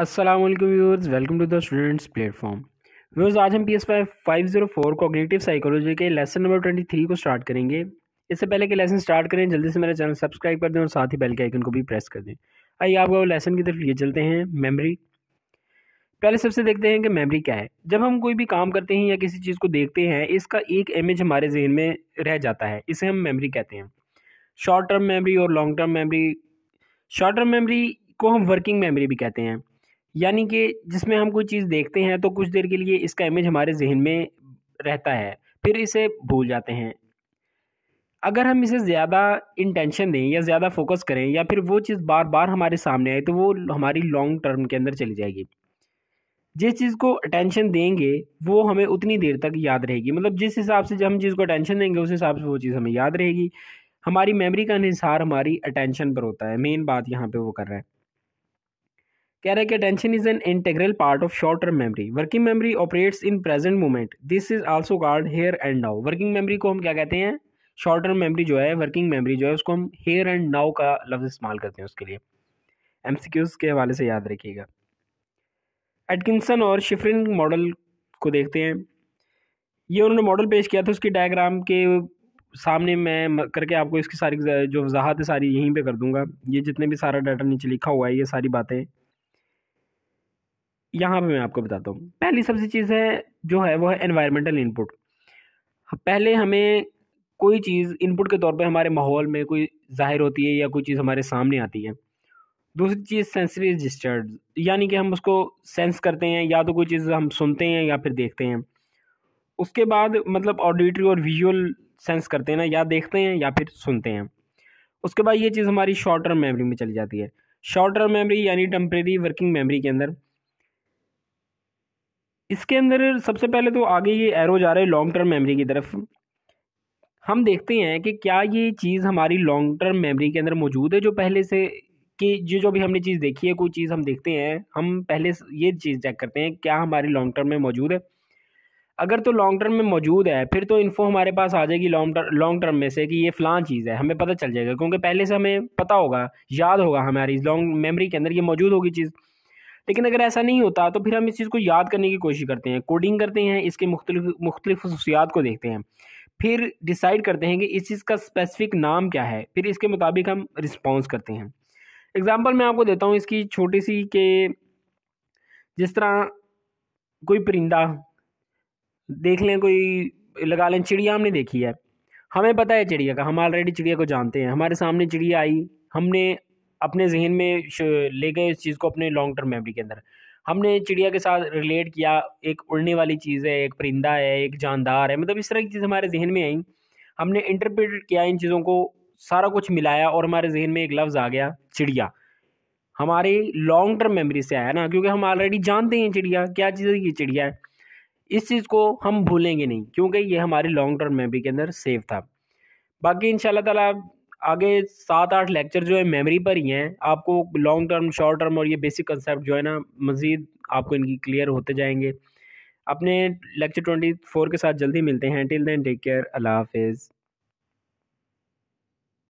Aslam viewers welcome to the students platform viewers आज हम P S five five zero four cognitive psychology के lesson number twenty three को start करेंगे इससे पहले के लेसन स्टार्ट करें जल्दी से मेरा चैनल सब्सक्राइब कर दें और साथ ही बेल के आइकन को भी प्रेस कर दें आइए आपको लेसन की तरफ ये चलते हैं मेमरी पहले सबसे देखते हैं कि मेमरी क्या है जब हम कोई भी काम करते हैं या किसी चीज़ को देखते हैं इसका एक इमेज हमारे जहन में रह जाता है इसे हम मेमरी कहते हैं शॉर्ट टर्म मेमरी और long term memory short term memory को हम वर्किंग मेमोरी भी कहते हैं यानी कि जिसमें हम कोई चीज़ देखते हैं तो कुछ देर के लिए इसका इमेज हमारे जहन में रहता है फिर इसे भूल जाते हैं अगर हम इसे ज़्यादा इंटेंशन दें या ज़्यादा फोकस करें या फिर वो चीज़ बार बार हमारे सामने आए तो वो हमारी लॉन्ग टर्म के अंदर चली जाएगी जिस चीज़ को अटेंशन देंगे वो हमें उतनी देर तक याद रहेगी मतलब जिस हिसाब से जब हम चीज़ को अटेंशन देंगे उस हिसाब से वो चीज़ हमें याद रहेगी हमारी मेमोरी का अनुसार हमारी अटेंशन पर होता है मेन बात यहाँ पे वो कर रहा है कह रहे कि attention is an integral part of short term memory working memory operates in present moment this is also called here and now working memory को हम क्या कहते हैं शॉर्ट टर्म मेमोरी जो है वर्किंग मेमोरी जो है उसको हम हेयर एंड नाउ का लफ्ज़ इस्तेमाल करते हैं उसके लिए एम के हवाले से याद रखिएगा एडकिंसन और शिफरिन मॉडल को देखते हैं ये उन्होंने मॉडल पेश किया था उसके डायग्राम के सामने मैं करके आपको इसकी सारी जो वजाहत है सारी यहीं पे कर दूंगा ये जितने भी सारा डाटा नीचे लिखा हुआ है ये सारी बातें यहाँ पे मैं आपको बताता हूँ पहली सबसे चीज़ है जो है वो है एनवायरमेंटल हाँ, इनपुट पहले हमें कोई चीज़ इनपुट के तौर पे हमारे माहौल में कोई जाहिर होती है या कोई चीज़ हमारे सामने आती है दूसरी चीज़ सेंसरी रजिस्टर्ड यानी कि हम उसको सेंस करते हैं या तो कोई चीज़ हम सुनते हैं या फिर देखते हैं उसके बाद मतलब ऑडिटरी और विजुअल सेंस करते हैं ना या देखते हैं या फिर सुनते हैं उसके बाद ये चीज़ हमारी शॉर्ट टर्म मेमोरी में चली जाती है शॉर्ट टर्म मेमोरी यानी टम्प्रेरी वर्किंग मेमोरी के अंदर इसके अंदर सबसे पहले तो आगे ये एरो जा रहा है लॉन्ग टर्म मेमोरी की तरफ हम देखते हैं कि क्या ये चीज़ हमारी लॉन्ग टर्म मेमोरी के अंदर मौजूद है जो पहले से कि जो जो भी हमने चीज़ देखी है कोई चीज़ हम देखते हैं हम पहले ये चीज़ चेक करते हैं क्या हमारी लॉन्ग टर्म में मौजूद है अगर तो लॉन्ग टर्म में मौजूद है फिर तो इन्फो हमारे पास आ जाएगी लॉन्ग टर्म लॉन्ग टर्म में से कि ये फ़लाँ चीज़ है हमें पता चल जाएगा क्योंकि पहले से हमें पता होगा याद होगा हमारी लॉन्ग मेमोरी के अंदर ये मौजूद होगी चीज़ लेकिन अगर ऐसा नहीं होता तो फिर हम इस चीज़ को याद करने की कोशिश करते हैं कोडिंग करते हैं इसके मुख्तलिफ मुख्तलिफ खसूसियात को देखते हैं फिर डिसाइड करते हैं कि इस चीज़ का स्पेसिफिक नाम क्या है फिर इसके मुताबिक हम रिस्पॉन्स करते हैं एग्ज़ाम्पल मैं आपको देता हूँ इसकी छोटी सी के जिस तरह कोई परिंदा देख लें कोई लगा लें चिड़िया हमने देखी है हमें पता है चिड़िया का हम ऑलरेडी चिड़िया को जानते हैं हमारे सामने चिड़िया आई हमने अपने जहन में ले गए इस चीज़ को अपने लॉन्ग टर्म मेमोरी के अंदर हमने चिड़िया के साथ रिलेट किया एक उड़ने वाली चीज़ है एक परिंदा है एक जानदार है मतलब इस तरह की चीज़ हमारे जहन में आई हमने इंटरप्रेट किया इन चीज़ों को सारा कुछ मिलाया और हमारे जहन में एक लफ्ज़ आ गया चिड़िया हमारी लॉन्ग टर्म मेमोरी से आया ना क्योंकि हम ऑलरेडी जानते हैं चिड़िया क्या चीज़ है ये चिड़िया है इस चीज़ को हम भूलेंगे नहीं क्योंकि ये हमारी लॉन्ग टर्म मेमोरी के अंदर सेफ था बाकी इन ताला आगे सात आठ लेक्चर जो है मेमोरी पर ही हैं आपको लॉन्ग टर्म शॉर्ट टर्म और ये बेसिक कंसेप्ट जो है ना मज़ीद आपको इनकी क्लियर होते जाएंगे अपने लेक्चर ट्वेंटी फोर के साथ जल्दी मिलते हैं टिल देन टेक केयर अल्लाह हाफिज़